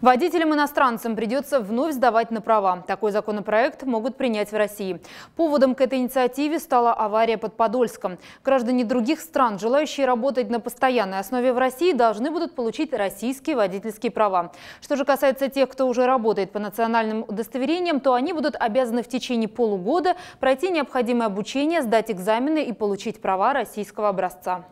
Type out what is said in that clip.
Водителям-иностранцам придется вновь сдавать на права. Такой законопроект могут принять в России. Поводом к этой инициативе стала авария под Подольском. Граждане других стран, желающие работать на постоянной основе в России, должны будут получить российские водительские права. Что же касается тех, кто уже работает по национальным удостоверениям, то они будут обязаны в течение полугода пройти необходимое обучение, сдать экзамены и получить права российского образца.